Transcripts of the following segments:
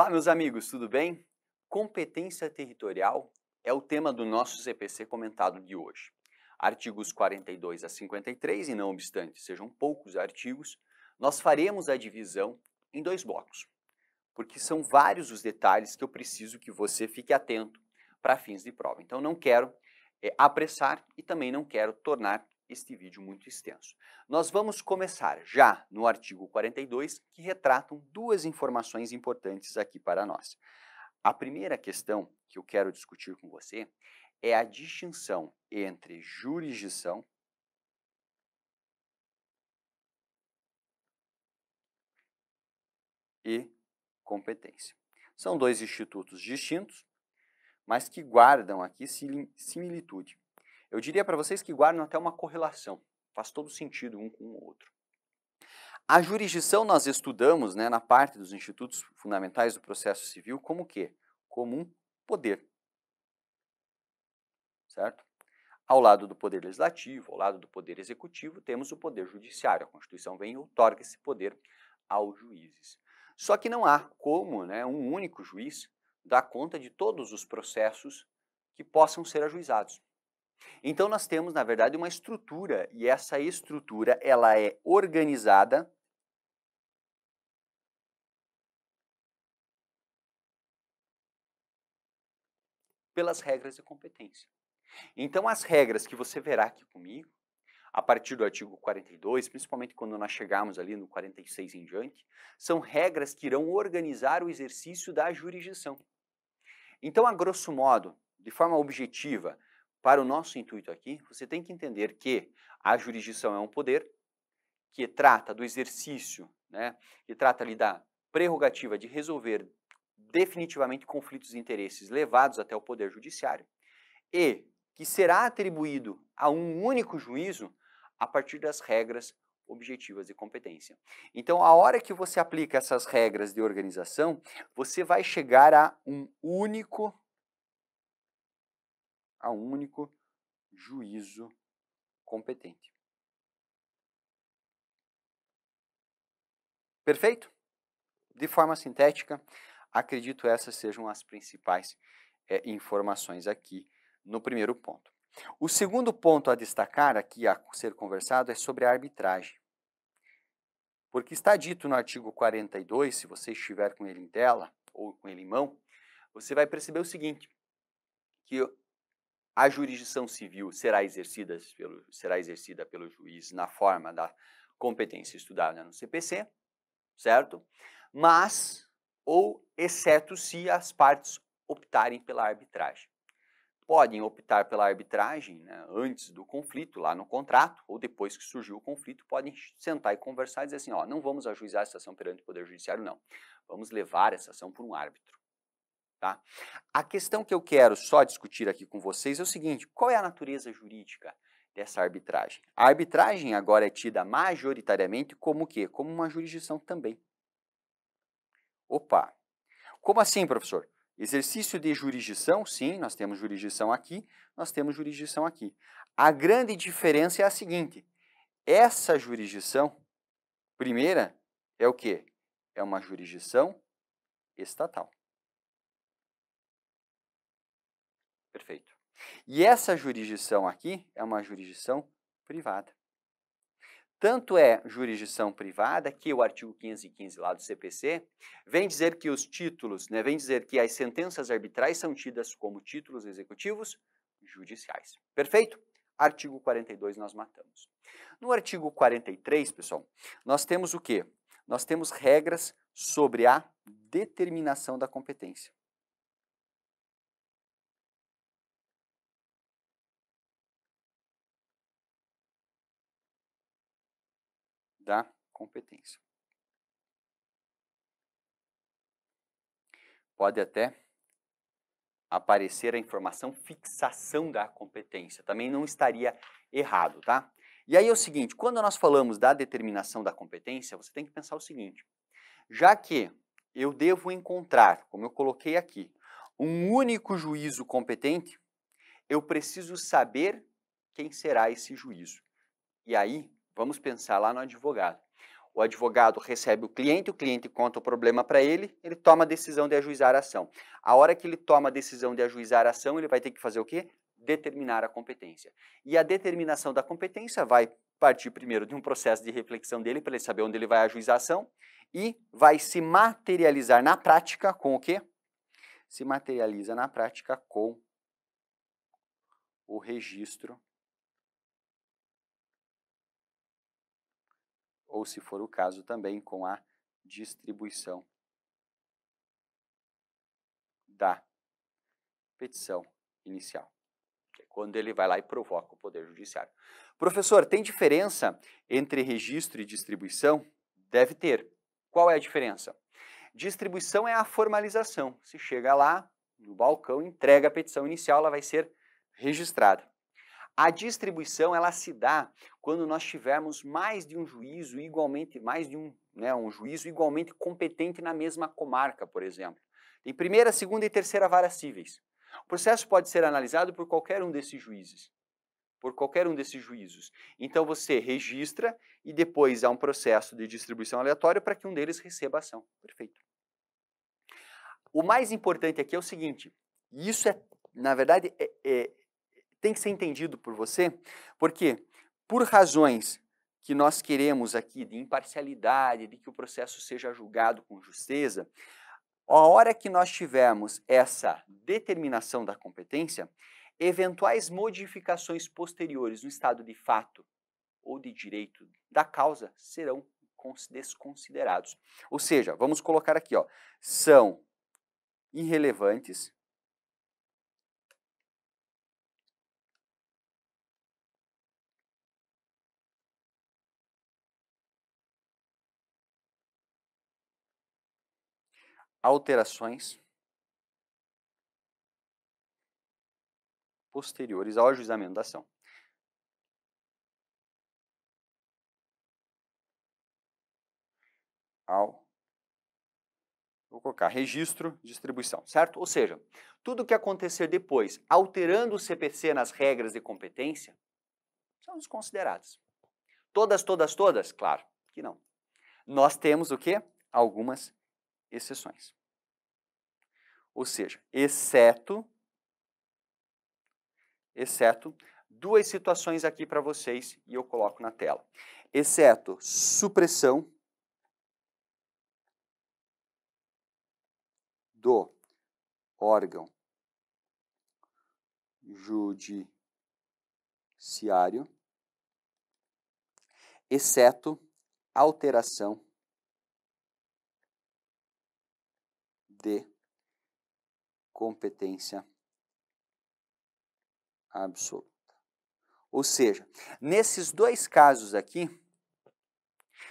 Olá, meus amigos, tudo bem? Competência territorial é o tema do nosso CPC comentado de hoje. Artigos 42 a 53, e não obstante sejam poucos artigos, nós faremos a divisão em dois blocos, porque são vários os detalhes que eu preciso que você fique atento para fins de prova. Então, não quero é, apressar e também não quero tornar este vídeo muito extenso. Nós vamos começar já no artigo 42, que retratam duas informações importantes aqui para nós. A primeira questão que eu quero discutir com você é a distinção entre jurisdição e competência. São dois institutos distintos, mas que guardam aqui similitude. Eu diria para vocês que guardam até uma correlação, faz todo sentido um com o outro. A jurisdição nós estudamos né, na parte dos institutos fundamentais do processo civil como que? Como um poder. Certo? Ao lado do poder legislativo, ao lado do poder executivo, temos o poder judiciário. A Constituição vem e outorga esse poder aos juízes. Só que não há como né, um único juiz dar conta de todos os processos que possam ser ajuizados. Então nós temos, na verdade, uma estrutura e essa estrutura ela é organizada pelas regras de competência. Então as regras que você verá aqui comigo, a partir do artigo 42, principalmente quando nós chegarmos ali no 46 em diante, são regras que irão organizar o exercício da jurisdição. Então, a grosso modo, de forma objetiva, para o nosso intuito aqui, você tem que entender que a jurisdição é um poder que trata do exercício, né, que trata ali da prerrogativa de resolver definitivamente conflitos de interesses levados até o poder judiciário e que será atribuído a um único juízo a partir das regras objetivas de competência. Então, a hora que você aplica essas regras de organização, você vai chegar a um único a um único juízo competente. Perfeito? De forma sintética, acredito essas sejam as principais é, informações aqui no primeiro ponto. O segundo ponto a destacar aqui a ser conversado é sobre a arbitragem. Porque está dito no artigo 42, se você estiver com ele em tela ou com ele em mão, você vai perceber o seguinte, que a jurisdição civil será exercida pelo, será exercida pelo juiz na forma da competência estudada no CPC, certo? Mas, ou exceto se as partes optarem pela arbitragem. Podem optar pela arbitragem né, antes do conflito, lá no contrato, ou depois que surgiu o conflito, podem sentar e conversar e dizer assim: ó, não vamos ajuizar essa ação perante o Poder Judiciário, não. Vamos levar essa ação por um árbitro. Tá? A questão que eu quero só discutir aqui com vocês é o seguinte: qual é a natureza jurídica dessa arbitragem? A arbitragem agora é tida majoritariamente como o quê? Como uma jurisdição também. Opa! Como assim, professor? Exercício de jurisdição, sim, nós temos jurisdição aqui, nós temos jurisdição aqui. A grande diferença é a seguinte: essa jurisdição, primeira, é o quê? É uma jurisdição estatal. Perfeito. E essa jurisdição aqui é uma jurisdição privada. Tanto é jurisdição privada que o artigo 1515 lá do CPC vem dizer que os títulos, né, vem dizer que as sentenças arbitrais são tidas como títulos executivos judiciais. Perfeito? Artigo 42 nós matamos. No artigo 43, pessoal, nós temos o quê? Nós temos regras sobre a determinação da competência. da competência. Pode até aparecer a informação fixação da competência. Também não estaria errado, tá? E aí é o seguinte, quando nós falamos da determinação da competência, você tem que pensar o seguinte: já que eu devo encontrar, como eu coloquei aqui, um único juízo competente, eu preciso saber quem será esse juízo. E aí Vamos pensar lá no advogado. O advogado recebe o cliente, o cliente conta o problema para ele, ele toma a decisão de ajuizar a ação. A hora que ele toma a decisão de ajuizar a ação, ele vai ter que fazer o quê? Determinar a competência. E a determinação da competência vai partir primeiro de um processo de reflexão dele para ele saber onde ele vai ajuizar a ação e vai se materializar na prática com o quê? Se materializa na prática com o registro ou, se for o caso, também com a distribuição da petição inicial. É quando ele vai lá e provoca o Poder Judiciário. Professor, tem diferença entre registro e distribuição? Deve ter. Qual é a diferença? Distribuição é a formalização. Se chega lá, no balcão, entrega a petição inicial, ela vai ser registrada. A distribuição ela se dá quando nós tivermos mais de um juízo igualmente, mais de um, né, um juízo igualmente competente na mesma comarca, por exemplo. em primeira, segunda e terceira varas cíveis. O processo pode ser analisado por qualquer um desses juízes, por qualquer um desses juízos. Então você registra e depois há um processo de distribuição aleatória para que um deles receba a ação. Perfeito. O mais importante aqui é o seguinte: isso é, na verdade, é, é tem que ser entendido por você, porque por razões que nós queremos aqui de imparcialidade, de que o processo seja julgado com justeza, a hora que nós tivermos essa determinação da competência, eventuais modificações posteriores no estado de fato ou de direito da causa serão desconsiderados. Ou seja, vamos colocar aqui, ó, são irrelevantes alterações posteriores ao ajuizamento da ação. Ao Vou colocar registro, distribuição, certo? Ou seja, tudo que acontecer depois, alterando o CPC nas regras de competência, são desconsideradas. Todas, todas, todas? Claro que não. Nós temos o quê? Algumas exceções. Ou seja, exceto exceto duas situações aqui para vocês e eu coloco na tela. Exceto supressão do órgão judiciário, exceto alteração de competência absoluta. Ou seja, nesses dois casos aqui,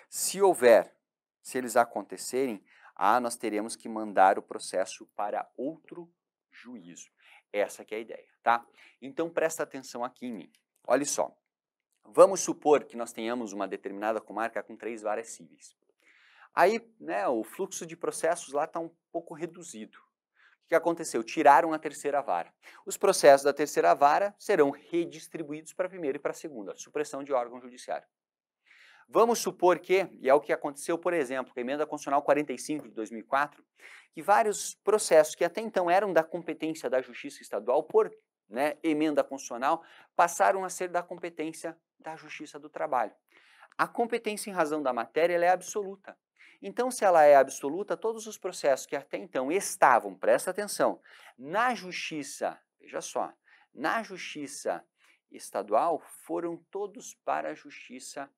se houver, se eles acontecerem, ah, nós teremos que mandar o processo para outro juízo. Essa que é a ideia, tá? Então presta atenção aqui em mim. Olha só. Vamos supor que nós tenhamos uma determinada comarca com três varas cíveis. Aí, né, o fluxo de processos lá está um pouco reduzido. O que aconteceu? Tiraram a terceira vara. Os processos da terceira vara serão redistribuídos para a primeira e para a segunda, supressão de órgão judiciário. Vamos supor que, e é o que aconteceu, por exemplo, com a emenda constitucional 45 de 2004, que vários processos que até então eram da competência da Justiça Estadual, por né, emenda constitucional, passaram a ser da competência da Justiça do Trabalho. A competência em razão da matéria é absoluta. Então, se ela é absoluta, todos os processos que até então estavam, presta atenção, na justiça, veja só, na justiça estadual foram todos para a justiça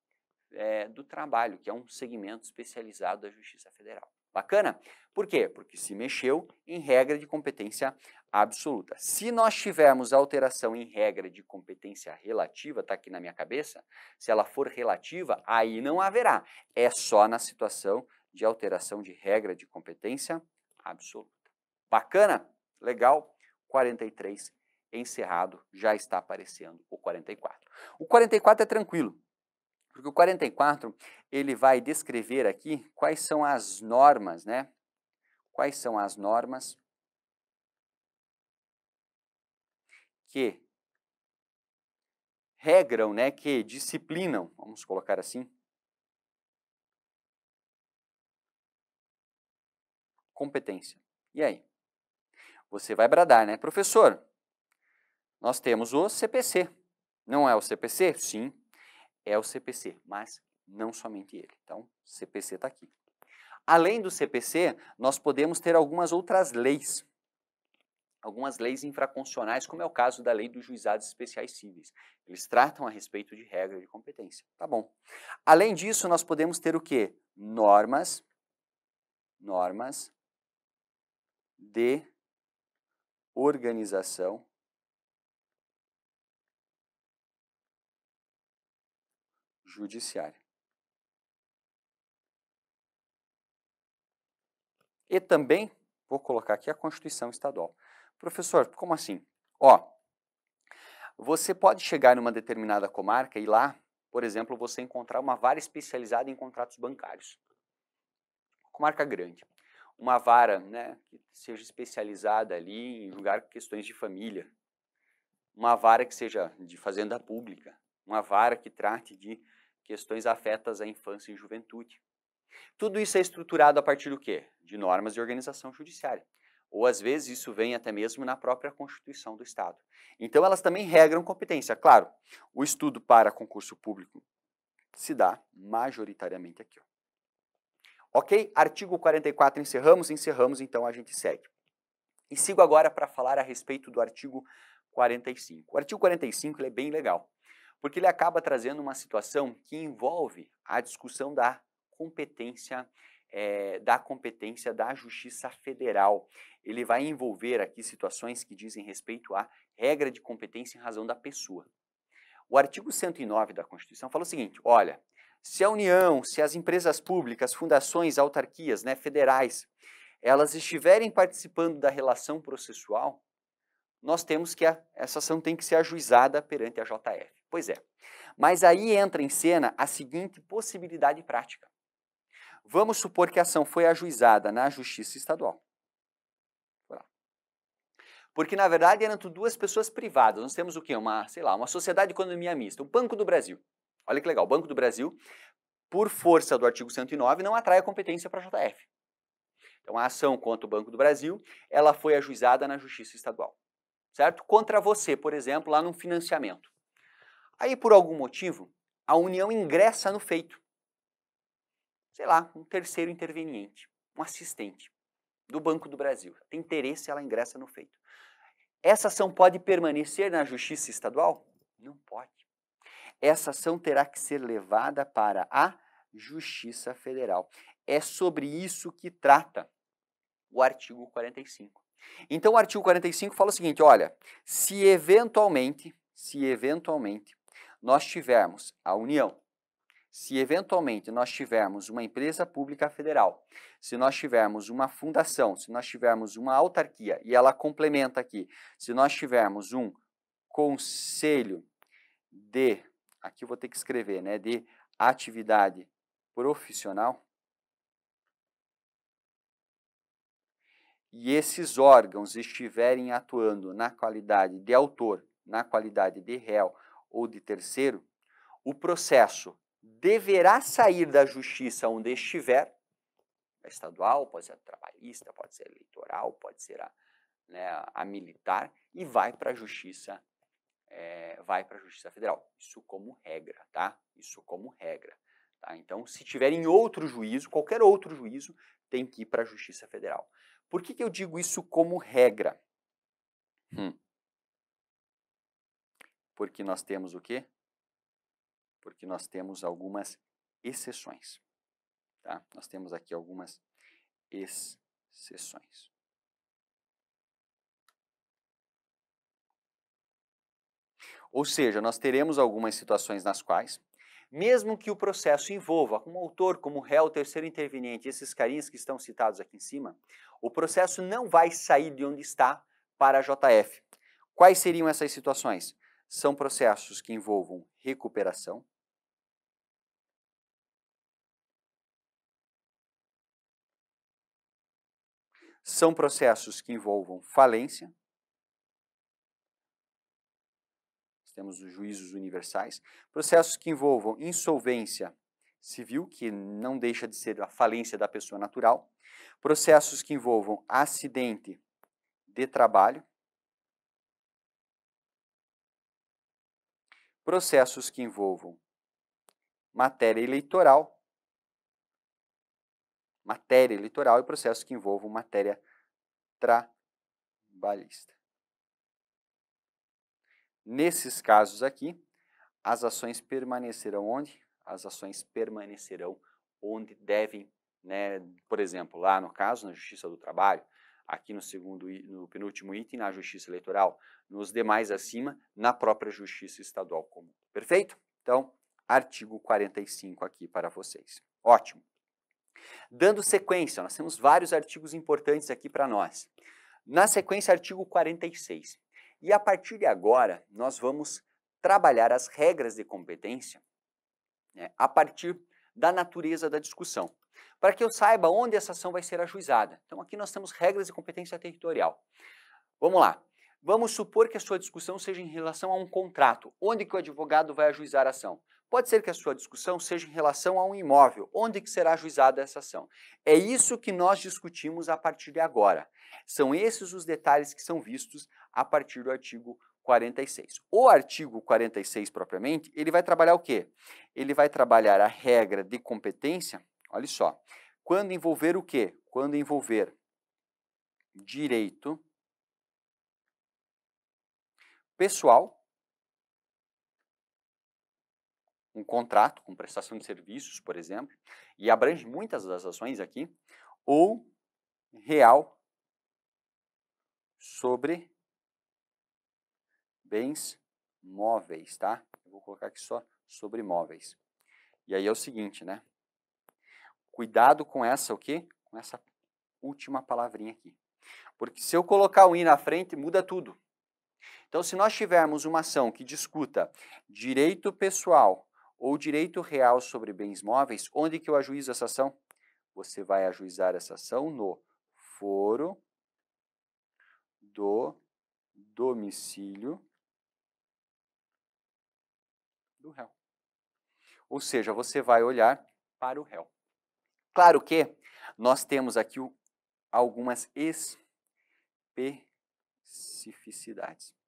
é, do trabalho, que é um segmento especializado da Justiça Federal. Bacana? Por quê? Porque se mexeu em regra de competência absoluta. Se nós tivermos alteração em regra de competência relativa, está aqui na minha cabeça, se ela for relativa, aí não haverá. É só na situação de alteração de regra de competência absoluta. Bacana? Legal? 43 encerrado, já está aparecendo o 44. O 44 é tranquilo, porque o 44 ele vai descrever aqui quais são as normas, né? Quais são as normas que regram, né, que disciplinam, vamos colocar assim, competência. E aí? Você vai bradar, né? Professor, nós temos o CPC. Não é o CPC? Sim, é o CPC, mas não somente ele. Então, CPC está aqui. Além do CPC, nós podemos ter algumas outras leis, algumas leis infraconstitucionais, como é o caso da lei dos juizados especiais cíveis. Eles tratam a respeito de regra de competência. Tá bom. Além disso, nós podemos ter o quê? Normas, normas de organização judiciária. E também, vou colocar aqui a Constituição Estadual. Professor, como assim? Ó, você pode chegar em uma determinada comarca e lá, por exemplo, você encontrar uma vara especializada em contratos bancários. Comarca grande. Uma vara né, que seja especializada ali em julgar questões de família. Uma vara que seja de fazenda pública. Uma vara que trate de questões afetas à infância e juventude. Tudo isso é estruturado a partir do quê? De normas de organização judiciária. Ou às vezes isso vem até mesmo na própria Constituição do Estado. Então elas também regram competência. Claro, o estudo para concurso público se dá majoritariamente aqui. Ó. Ok? Artigo 44 encerramos, encerramos, então a gente segue. E sigo agora para falar a respeito do artigo 45. O artigo 45 é bem legal, porque ele acaba trazendo uma situação que envolve a discussão da competência é, da competência da Justiça Federal. Ele vai envolver aqui situações que dizem respeito à regra de competência em razão da pessoa. O artigo 109 da Constituição fala o seguinte: olha, se a União, se as empresas públicas, fundações, autarquias, né, federais, elas estiverem participando da relação processual, nós temos que a, essa ação tem que ser ajuizada perante a JF. Pois é. Mas aí entra em cena a seguinte possibilidade prática. Vamos supor que a ação foi ajuizada na justiça estadual. Porque, na verdade, eram duas pessoas privadas. Nós temos o quê? Uma, sei lá, uma sociedade de economia mista, o Banco do Brasil. Olha que legal, o Banco do Brasil, por força do artigo 109, não atrai a competência para a JF. Então, a ação contra o Banco do Brasil, ela foi ajuizada na Justiça Estadual, certo? Contra você, por exemplo, lá no financiamento. Aí, por algum motivo, a União ingressa no feito sei lá, um terceiro interveniente, um assistente do Banco do Brasil. Tem interesse, ela ingressa no feito. Essa ação pode permanecer na Justiça Estadual? Não pode. Essa ação terá que ser levada para a Justiça Federal. É sobre isso que trata o artigo 45. Então, o artigo 45 fala o seguinte: olha, se eventualmente, se eventualmente nós tivermos a União, se eventualmente nós tivermos uma empresa pública federal, se nós tivermos uma fundação, se nós tivermos uma autarquia, e ela complementa aqui, se nós tivermos um conselho de, aqui eu vou ter que escrever, né, de atividade profissional, e esses órgãos estiverem atuando na qualidade de autor, na qualidade de réu ou de terceiro, o processo deverá sair da justiça onde estiver, é estadual, pode ser trabalhista, pode ser eleitoral, pode ser a, né, a militar, e vai para a justiça, é, vai para a justiça federal. Isso como regra, tá? Isso como regra. Tá? Então, se tiver em outro juízo, qualquer outro juízo, tem que ir para a justiça federal. Por que, que eu digo isso como regra? Hum. Porque nós temos o quê? porque nós temos algumas exceções. Tá? Nós temos aqui algumas exceções. Ou seja, nós teremos algumas situações nas quais, mesmo que o processo envolva como autor, como réu, terceiro interveniente, esses carinhas que estão citados aqui em cima, o processo não vai sair de onde está para a JF. Quais seriam essas situações? São processos que envolvam recuperação, são processos que envolvam falência, temos os juízos universais, processos que envolvam insolvência civil, que não deixa de ser a falência da pessoa natural, processos que envolvam acidente de trabalho, processos que envolvam matéria eleitoral matéria eleitoral e processos que envolvam matéria trabalhista. Nesses casos aqui, as ações permanecerão onde? As ações permanecerão onde devem, né? Por exemplo, lá no caso, na Justiça do Trabalho, aqui no segundo, no penúltimo item, na Justiça Eleitoral, nos demais acima, na própria Justiça Estadual Comum. Perfeito? Então, artigo 45 aqui para vocês. Ótimo. Dando sequência, nós temos vários artigos importantes aqui para nós. Na sequência, artigo 46. E a partir de agora, nós vamos trabalhar as regras de competência né, a partir da natureza da discussão, para que eu saiba onde essa ação vai ser ajuizada. Então, aqui nós temos regras de competência territorial. Vamos lá. Vamos supor que a sua discussão seja em relação a um contrato, onde que o advogado vai ajuizar a ação. Pode ser que a sua discussão seja em relação a um imóvel, onde que será ajuizada essa ação. É isso que nós discutimos a partir de agora. São esses os detalhes que são vistos a partir do artigo 46. O artigo 46 propriamente, ele vai trabalhar o quê? Ele vai trabalhar a regra de competência, olha só. Quando envolver o quê? Quando envolver direito pessoal um contrato com prestação de serviços, por exemplo, e abrange muitas das ações aqui, ou real sobre bens móveis, tá? Eu vou colocar aqui só sobre móveis. E aí é o seguinte, né? Cuidado com essa o quê? Com essa última palavrinha aqui. Porque se eu colocar o i na frente, muda tudo. Então, se nós tivermos uma ação que discuta direito pessoal ou direito real sobre bens móveis, onde que eu ajuizo essa ação? Você vai ajuizar essa ação no foro do domicílio do réu. Ou seja, você vai olhar para o réu. Claro que nós temos aqui algumas especificidades.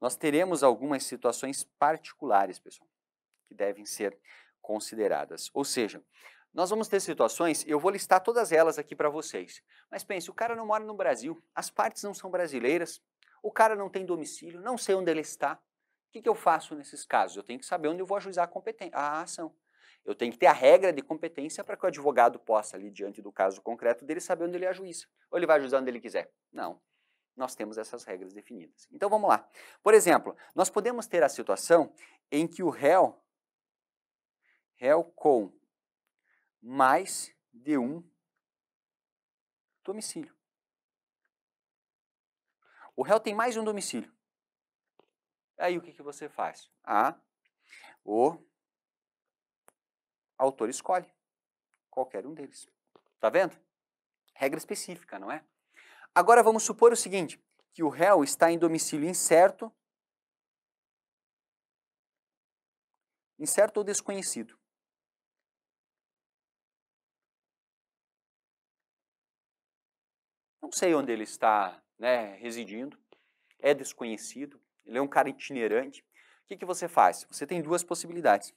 Nós teremos algumas situações particulares, pessoal, que devem ser consideradas. Ou seja, nós vamos ter situações, eu vou listar todas elas aqui para vocês. Mas pense, o cara não mora no Brasil, as partes não são brasileiras, o cara não tem domicílio, não sei onde ele está. O que, que eu faço nesses casos? Eu tenho que saber onde eu vou ajuizar a, a ação. Eu tenho que ter a regra de competência para que o advogado possa, ali diante do caso concreto dele, saber onde ele ajuiza. Ou ele vai ajuizar onde ele quiser? Não nós temos essas regras definidas. Então vamos lá. Por exemplo, nós podemos ter a situação em que o réu, réu com mais de um domicílio. O réu tem mais de um domicílio. Aí o que, que você faz? A, o autor escolhe qualquer um deles. Tá vendo? Regra específica, não é? Agora vamos supor o seguinte, que o réu está em domicílio incerto, incerto ou desconhecido. Não sei onde ele está né, residindo, é desconhecido, ele é um cara itinerante. O que, que você faz? Você tem duas possibilidades.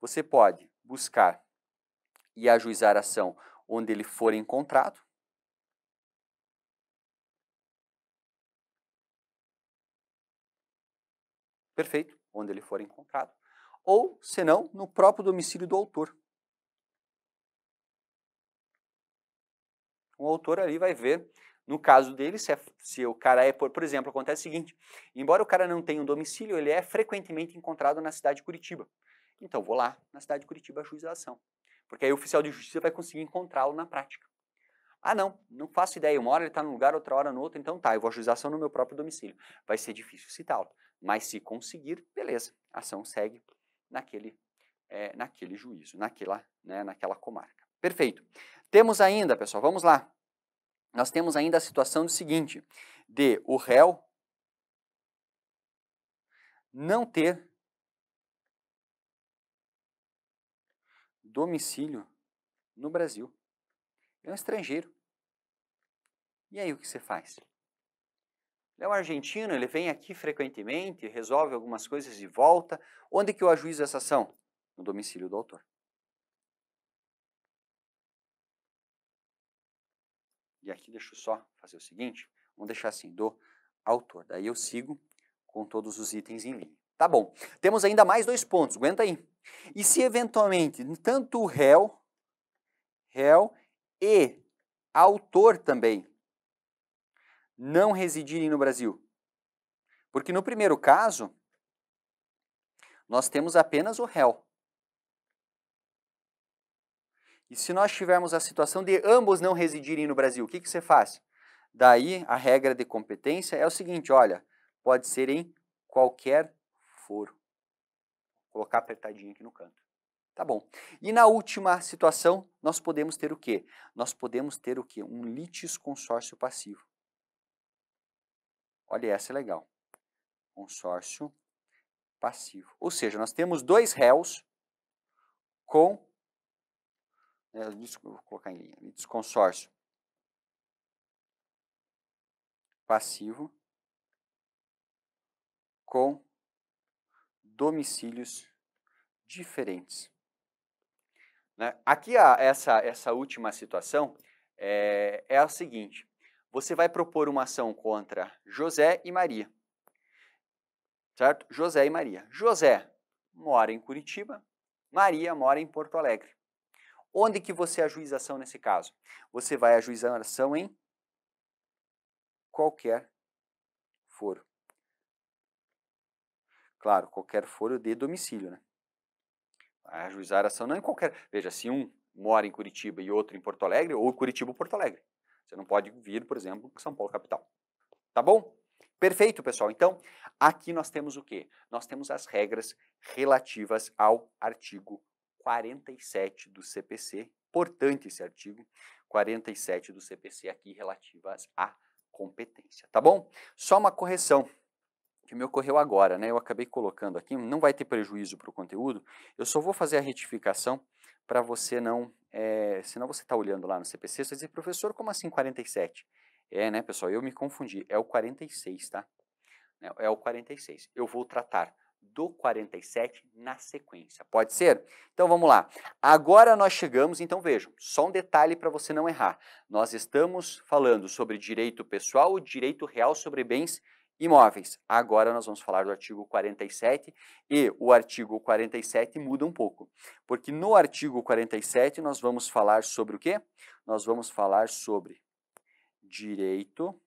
Você pode buscar e ajuizar a ação onde ele for encontrado, Perfeito, onde ele for encontrado. Ou, se não, no próprio domicílio do autor. O autor ali vai ver, no caso dele, se, é, se o cara é, por, por exemplo, acontece o seguinte: embora o cara não tenha um domicílio, ele é frequentemente encontrado na cidade de Curitiba. Então, vou lá na cidade de Curitiba ajuizar a ação. Porque aí o oficial de justiça vai conseguir encontrá-lo na prática. Ah, não, não faço ideia. Uma hora ele está num lugar, outra hora no outro, então tá, eu vou ajuizar a ação no meu próprio domicílio. Vai ser difícil citá-lo. Mas se conseguir, beleza, a ação segue naquele, é, naquele juízo, naquela, né, naquela comarca. Perfeito. Temos ainda, pessoal, vamos lá. Nós temos ainda a situação do seguinte, de o réu não ter domicílio no Brasil. É um estrangeiro. E aí o que você faz? Ele é um argentino, ele vem aqui frequentemente, resolve algumas coisas e volta. Onde que eu ajuizo essa ação? No domicílio do autor. E aqui deixa eu só fazer o seguinte, vamos deixar assim, do autor. Daí eu sigo com todos os itens em linha. Tá bom. Temos ainda mais dois pontos, aguenta aí. E se eventualmente tanto o réu, réu e autor também não residirem no Brasil. Porque no primeiro caso, nós temos apenas o réu. E se nós tivermos a situação de ambos não residirem no Brasil, o que, que você faz? Daí a regra de competência é o seguinte: olha, pode ser em qualquer foro. Vou colocar apertadinho aqui no canto. Tá bom. E na última situação, nós podemos ter o quê? Nós podemos ter o quê? Um litisconsórcio passivo. Olha, essa é legal. Consórcio passivo. Ou seja, nós temos dois réus com. É, vou colocar em linha. Consórcio passivo com domicílios diferentes. Né? Aqui, a, essa, essa última situação é, é a seguinte: você vai propor uma ação contra José e Maria. Certo? José e Maria. José mora em Curitiba, Maria mora em Porto Alegre. Onde que você ajuiza ação nesse caso? Você vai ajuizar ação em qualquer foro. Claro, qualquer foro de domicílio, né? Vai ajuizar ação não em qualquer... Veja, se um mora em Curitiba e outro em Porto Alegre, ou Curitiba ou Porto Alegre. Você não pode vir, por exemplo, São Paulo capital. Tá bom? Perfeito, pessoal. Então, aqui nós temos o quê? Nós temos as regras relativas ao artigo 47 do CPC. Importante esse artigo 47 do CPC aqui relativas à competência, tá bom? Só uma correção que me ocorreu agora, né? Eu acabei colocando aqui, não vai ter prejuízo para o conteúdo. Eu só vou fazer a retificação para você não. É, senão você está olhando lá no CPC, você vai dizer, professor, como assim 47? É, né, pessoal, eu me confundi. É o 46, tá? Né, é o 46. Eu vou tratar do 47 na sequência. Pode ser? Então vamos lá. Agora nós chegamos, então vejam, só um detalhe para você não errar. Nós estamos falando sobre direito pessoal, direito real sobre bens imóveis. Agora nós vamos falar do artigo 47 e o artigo 47 muda um pouco, porque no artigo 47 nós vamos falar sobre o quê? Nós vamos falar sobre direito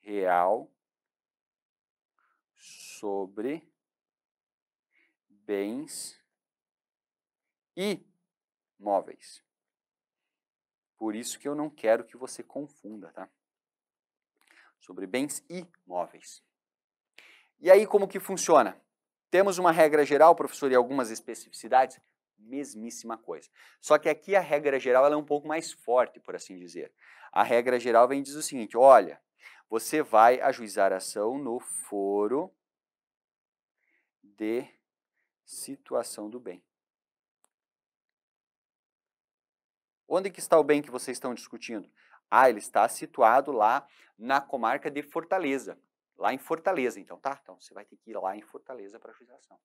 real sobre bens e móveis. Por isso que eu não quero que você confunda, tá? sobre bens imóveis. E aí como que funciona? Temos uma regra geral, professor, e algumas especificidades? Mesmíssima coisa. Só que aqui a regra geral ela é um pouco mais forte, por assim dizer. A regra geral vem diz o seguinte: olha, você vai ajuizar a ação no foro de situação do bem. Onde que está o bem que vocês estão discutindo? Ah, ele está situado lá na comarca de Fortaleza. Lá em Fortaleza, então, tá? Então você vai ter que ir lá em Fortaleza para a jurisdição.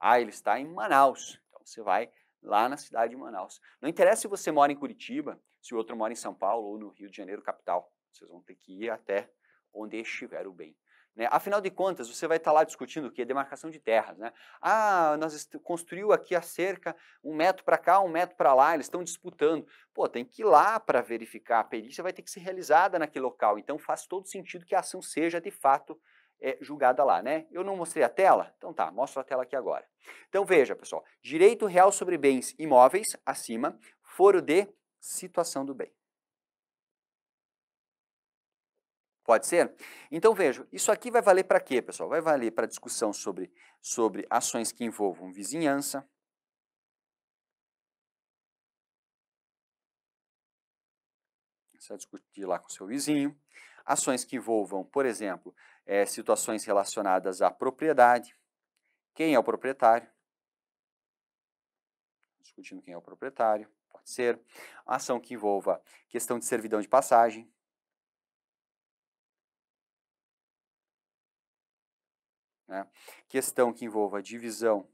Ah, ele está em Manaus. Então você vai lá na cidade de Manaus. Não interessa se você mora em Curitiba, se o outro mora em São Paulo ou no Rio de Janeiro, capital. Vocês vão ter que ir até onde estiver o bem. Né? Afinal de contas, você vai estar tá lá discutindo o que? Demarcação de terras. Né? Ah, nós construímos aqui a cerca, um metro para cá, um metro para lá, eles estão disputando. Pô, tem que ir lá para verificar. A perícia vai ter que ser realizada naquele local. Então faz todo sentido que a ação seja, de fato, é, julgada lá, né? Eu não mostrei a tela? Então tá, mostro a tela aqui agora. Então veja, pessoal, direito real sobre bens imóveis, acima, foro de situação do bem. Pode ser? Então vejam, isso aqui vai valer para quê, pessoal? Vai valer para discussão sobre, sobre ações que envolvam vizinhança, você vai discutir lá com seu vizinho. Ações que envolvam, por exemplo, é, situações relacionadas à propriedade. Quem é o proprietário? Discutindo quem é o proprietário, pode ser. Ação que envolva questão de servidão de passagem. Né? Questão que envolva divisão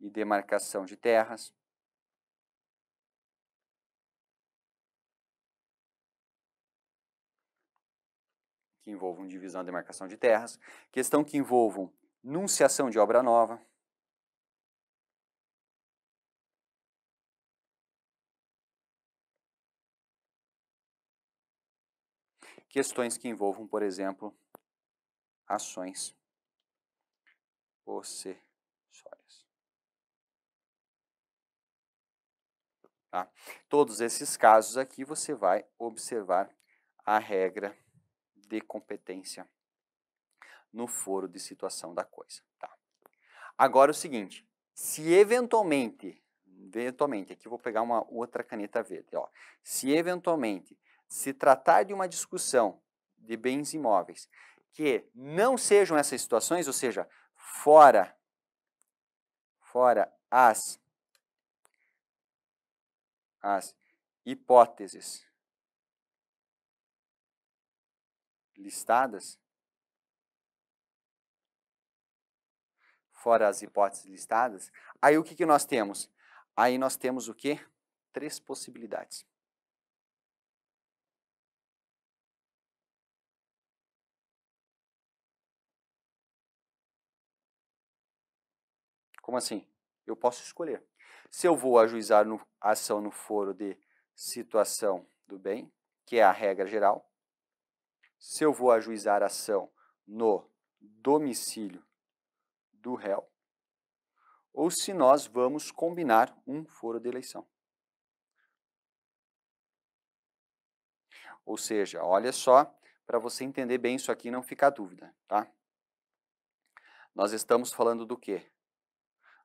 e demarcação de terras. Que envolvam divisão e demarcação de terras. Questão que envolvam nunciação de obra nova. questões que envolvam, por exemplo, ações acessórias. Tá? Todos esses casos aqui você vai observar a regra de competência no foro de situação da coisa. Tá? Agora é o seguinte, se eventualmente, eventualmente, aqui vou pegar uma outra caneta verde, ó, se eventualmente se tratar de uma discussão de bens imóveis que não sejam essas situações, ou seja, fora, fora as, as hipóteses listadas, fora as hipóteses listadas, aí o que, que nós temos? Aí nós temos o quê? Três possibilidades. Como assim? Eu posso escolher. Se eu vou ajuizar no, a ação no foro de situação do bem, que é a regra geral, se eu vou ajuizar a ação no domicílio do réu, ou se nós vamos combinar um foro de eleição. Ou seja, olha só, para você entender bem isso aqui e não ficar dúvida, tá? Nós estamos falando do quê?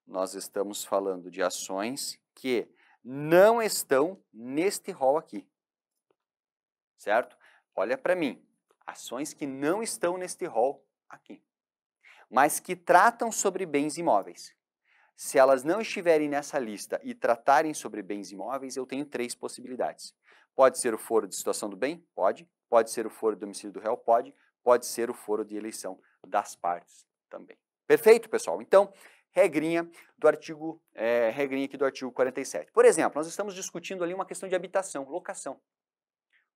Nós estamos falando de ações que não estão neste rol aqui. Certo? Olha para mim. Ações que não estão neste rol aqui, mas que tratam sobre bens imóveis. Se elas não estiverem nessa lista e tratarem sobre bens imóveis, eu tenho três possibilidades. Pode ser o foro de situação do bem? Pode. Pode ser o foro do domicílio do réu? Pode. Pode ser o foro de eleição das partes também. Perfeito, pessoal? Então, regrinha do artigo, é, regrinha aqui do artigo 47. Por exemplo, nós estamos discutindo ali uma questão de habitação, locação.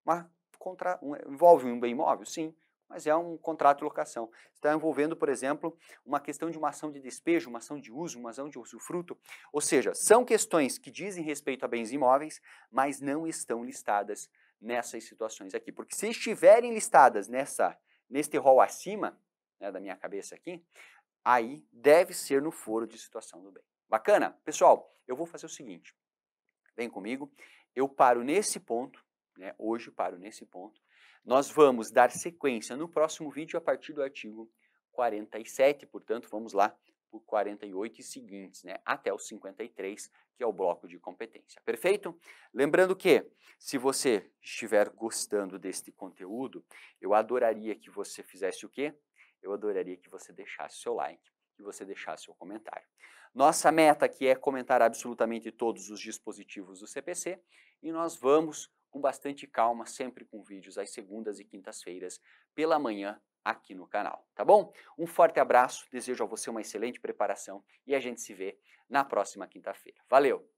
Uma contra, um, envolve um bem imóvel? Sim, mas é um contrato de locação. Está envolvendo, por exemplo, uma questão de uma ação de despejo, uma ação de uso, uma ação de usufruto. Ou seja, são questões que dizem respeito a bens imóveis, mas não estão listadas nessas situações aqui. Porque se estiverem listadas nessa, neste rol acima, né, da minha cabeça aqui, aí deve ser no foro de situação do bem. Bacana? Pessoal, eu vou fazer o seguinte. Vem comigo. Eu paro nesse ponto, né? Hoje paro nesse ponto. Nós vamos dar sequência no próximo vídeo a partir do artigo 47, portanto, vamos lá por 48 e seguintes, né? Até o 53, que é o bloco de competência. Perfeito? Lembrando que, se você estiver gostando deste conteúdo, eu adoraria que você fizesse o quê? eu adoraria que você deixasse seu like, que você deixasse seu comentário. Nossa meta aqui é comentar absolutamente todos os dispositivos do CPC e nós vamos com bastante calma, sempre com vídeos às segundas e quintas-feiras pela manhã aqui no canal, tá bom? Um forte abraço, desejo a você uma excelente preparação e a gente se vê na próxima quinta-feira. Valeu!